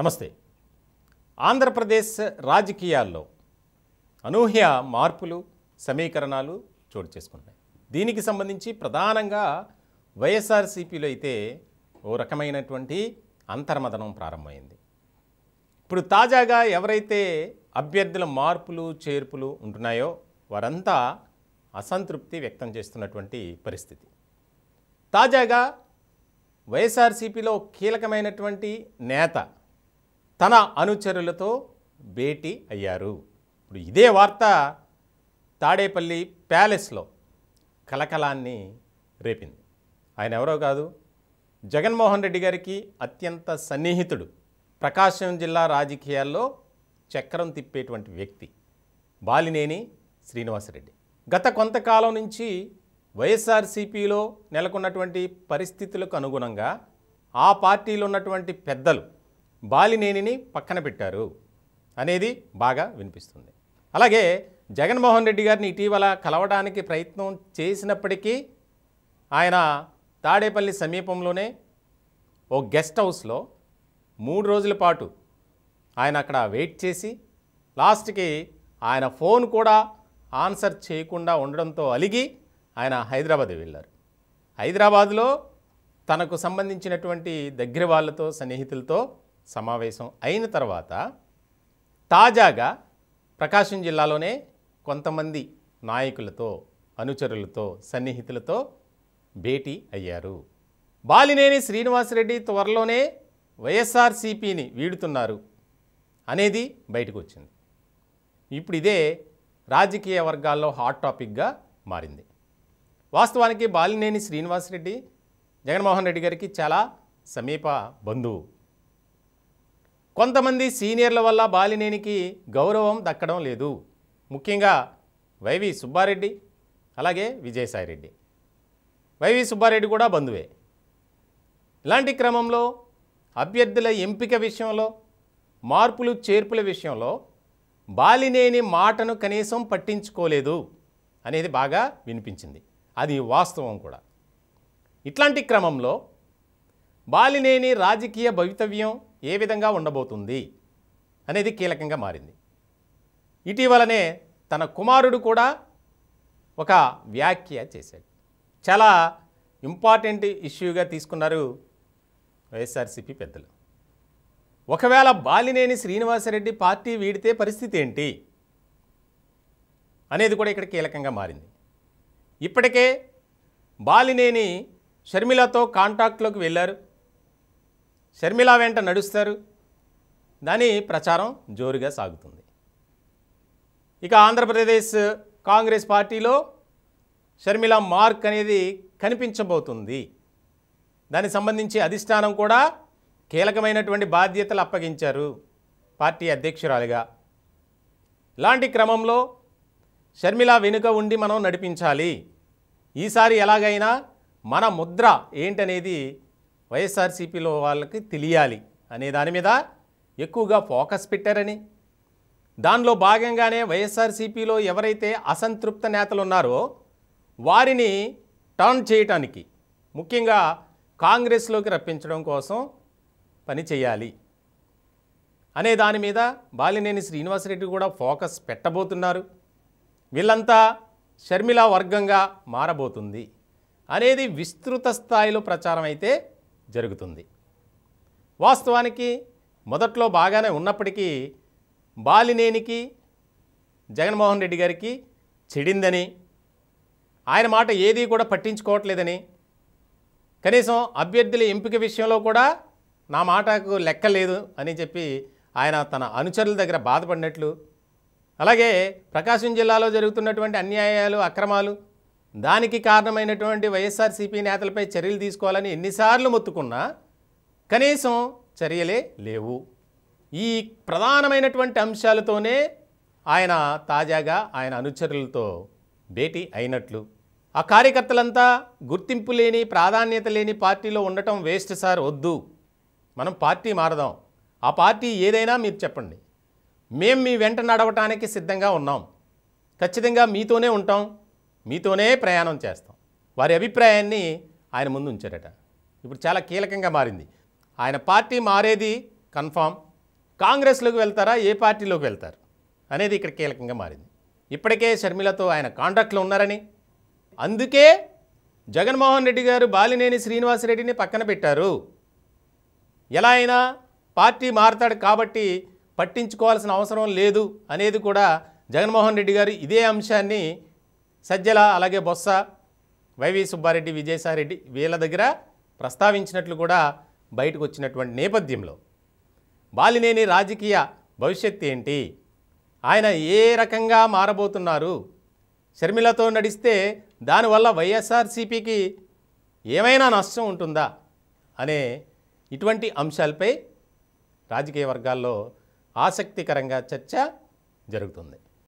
నమస్తే ఆంధ్రప్రదేశ్ రాజకీయాల్లో అనూహ్య మార్పులు సమీకరణాలు చోటు చేసుకుంటాయి దీనికి సంబంధించి ప్రధానంగా వైఎస్ఆర్సీపీలో అయితే ఓ రకమైనటువంటి అంతర్మదనం ప్రారంభమైంది ఇప్పుడు తాజాగా ఎవరైతే అభ్యర్థుల మార్పులు చేర్పులు ఉంటున్నాయో వారంతా అసంతృప్తి వ్యక్తం చేస్తున్నటువంటి పరిస్థితి తాజాగా వైఎస్ఆర్సీపీలో కీలకమైనటువంటి నేత తన అనుచరులతో భేటీ అయ్యారు ఇప్పుడు ఇదే వార్త తాడేపల్లి ప్యాలెస్లో కలకలాన్ని రేపింది ఆయన ఎవరో కాదు జగన్మోహన్ రెడ్డి గారికి అత్యంత సన్నిహితుడు ప్రకాశం జిల్లా రాజకీయాల్లో చక్రం తిప్పేటువంటి వ్యక్తి బాలినేని శ్రీనివాసరెడ్డి గత కొంతకాలం నుంచి వైఎస్ఆర్సీపీలో నెలకొన్నటువంటి పరిస్థితులకు అనుగుణంగా ఆ పార్టీలో ఉన్నటువంటి పెద్దలు బాలినేనిని పక్కన పెట్టారు అనేది బాగా వినిపిస్తుంది అలాగే జగన్మోహన్ రెడ్డి గారిని ఇటీవల కలవడానికి ప్రయత్నం చేసినప్పటికీ ఆయన తాడేపల్లి సమీపంలోనే ఓ గెస్ట్ హౌస్లో మూడు రోజుల పాటు ఆయన అక్కడ వెయిట్ చేసి లాస్ట్కి ఆయన ఫోన్ కూడా ఆన్సర్ చేయకుండా ఉండడంతో అలిగి ఆయన హైదరాబాద్ వెళ్ళారు హైదరాబాద్లో తనకు సంబంధించినటువంటి దగ్గర వాళ్ళతో సన్నిహితులతో సమావేశం అయిన తర్వాత తాజాగా ప్రకాశం జిల్లాలోనే కొంతమంది నాయకులతో అనుచరులతో సన్నిహితులతో భేటీ అయ్యారు బాలినేని శ్రీనివాసరెడ్డి త్వరలోనే వైఎస్ఆర్సీపీని వీడుతున్నారు అనేది బయటకు వచ్చింది ఇప్పుడు ఇదే రాజకీయ వర్గాల్లో హాట్ టాపిక్గా మారింది వాస్తవానికి బాలినేని శ్రీనివాసరెడ్డి జగన్మోహన్ రెడ్డి గారికి చాలా సమీప బంధువు కొంతమంది సీనియర్ల వల్ల బాలినేనికి గౌరవం దక్కడం లేదు ముఖ్యంగా వైవి సుబ్బారెడ్డి అలాగే విజయసాయిరెడ్డి వైవి సుబ్బారెడ్డి కూడా బంధువే ఇలాంటి క్రమంలో అభ్యర్థుల ఎంపిక విషయంలో మార్పులు చేర్పుల విషయంలో బాలినేని మాటను కనీసం పట్టించుకోలేదు అనేది బాగా వినిపించింది అది వాస్తవం కూడా ఇట్లాంటి క్రమంలో బాలినేని రాజకీయ భవితవ్యం ఏ విధంగా ఉండబోతుంది అనేది కీలకంగా మారింది ఇటీవలనే తన కుమారుడు కూడా ఒక వ్యాఖ్య చేశాడు చాలా ఇంపార్టెంట్ ఇష్యూగా తీసుకున్నారు వైఎస్ఆర్సీపీ పెద్దలు ఒకవేళ బాలినేని శ్రీనివాసరెడ్డి పార్టీ వీడితే పరిస్థితి ఏంటి అనేది కూడా ఇక్కడ కీలకంగా మారింది ఇప్పటికే బాలినేని షర్మిలతో కాంటాక్ట్లోకి వెళ్ళారు షర్మిల వెంట నడుస్తారు దాని ప్రచారం జోరుగా సాగుతుంది ఇక ఆంధ్రప్రదేశ్ కాంగ్రెస్ పార్టీలో షర్మిల మార్క్ అనేది కనిపించబోతుంది దానికి సంబంధించి అధిష్టానం కూడా కీలకమైనటువంటి బాధ్యతలు అప్పగించారు పార్టీ అధ్యక్షురాలిగా ఇలాంటి క్రమంలో షర్మిల వెనుక ఉండి మనం నడిపించాలి ఈసారి ఎలాగైనా మన ముద్ర ఏంటనేది వైఎస్ఆర్సీపీలో వాళ్ళకి తెలియాలి అనే దాని మీద ఎక్కువగా ఫోకస్ పెట్టారని దానిలో భాగంగానే వైఎస్ఆర్సీపీలో ఎవరైతే అసంతృప్త నేతలు ఉన్నారో వారిని టర్న్ చేయటానికి ముఖ్యంగా కాంగ్రెస్లోకి రప్పించడం కోసం పని చేయాలి అనే దాని మీద బాలినేని శ్రీనివాసరెడ్డి కూడా ఫోకస్ పెట్టబోతున్నారు వీళ్ళంతా షర్మిలా వర్గంగా మారబోతుంది అనేది విస్తృత స్థాయిలో ప్రచారం అయితే జరుగుతుంది వాస్తవానికి మొదట్లో బాగానే ఉన్నప్పటికీ బాలినేనికి జగన్మోహన్ రెడ్డి గారికి చెడిందని ఆయన మాట ఏదీ కూడా పట్టించుకోవట్లేదని కనీసం అభ్యర్థుల ఎంపిక విషయంలో కూడా నా మాటకు లెక్కలేదు అని చెప్పి ఆయన తన అనుచరుల దగ్గర బాధపడినట్లు అలాగే ప్రకాశం జిల్లాలో జరుగుతున్నటువంటి అన్యాయాలు అక్రమాలు దానికి కారణమైనటువంటి వైఎస్ఆర్సీపీ నేతలపై చర్యలు తీసుకోవాలని ఎన్నిసార్లు మొత్తుకున్నా కనీసం చర్యలే లేవు ఈ ప్రధానమైనటువంటి అంశాలతోనే ఆయన తాజాగా ఆయన అనుచరులతో భేటీ అయినట్లు ఆ కార్యకర్తలంతా గుర్తింపు లేని ప్రాధాన్యత లేని పార్టీలో ఉండటం వేస్ట్ సార్ వద్దు మనం పార్టీ మారదాం ఆ పార్టీ ఏదైనా మీరు చెప్పండి మేము మీ వెంట నడవటానికి సిద్ధంగా ఉన్నాం ఖచ్చితంగా మీతోనే ఉంటాం మీతోనే ప్రయాణం చేస్తాం వారి అభిప్రాయాన్ని ఆయన ముందు ఉంచారట ఇప్పుడు చాలా కీలకంగా మారింది ఆయన పార్టీ మారేది కన్ఫామ్ కాంగ్రెస్లోకి వెళ్తారా ఏ పార్టీలోకి వెళ్తారు అనేది ఇక్కడ కీలకంగా మారింది ఇప్పటికే షర్మిలతో ఆయన కాంట్రాక్ట్లో ఉన్నారని అందుకే జగన్మోహన్ రెడ్డి గారు బాలినేని శ్రీనివాసరెడ్డిని పక్కన పెట్టారు ఎలా అయినా పార్టీ మారతాడు కాబట్టి పట్టించుకోవాల్సిన అవసరం లేదు అనేది కూడా జగన్మోహన్ రెడ్డి గారు ఇదే అంశాన్ని సజ్జల అలాగే బొత్స వైవి సుబ్బారెడ్డి విజయసాయిరెడ్డి వీళ్ళ దగ్గర ప్రస్తావించినట్లు కూడా బయటకు వచ్చినటువంటి నేపథ్యంలో బాలినేని రాజకీయ భవిష్యత్తు ఏంటి ఆయన ఏ రకంగా మారబోతున్నారు షర్మిలతో నడిస్తే దానివల్ల వైఎస్ఆర్సీపీకి ఏమైనా నష్టం ఉంటుందా అనే ఇటువంటి అంశాలపై రాజకీయ వర్గాల్లో ఆసక్తికరంగా చర్చ జరుగుతుంది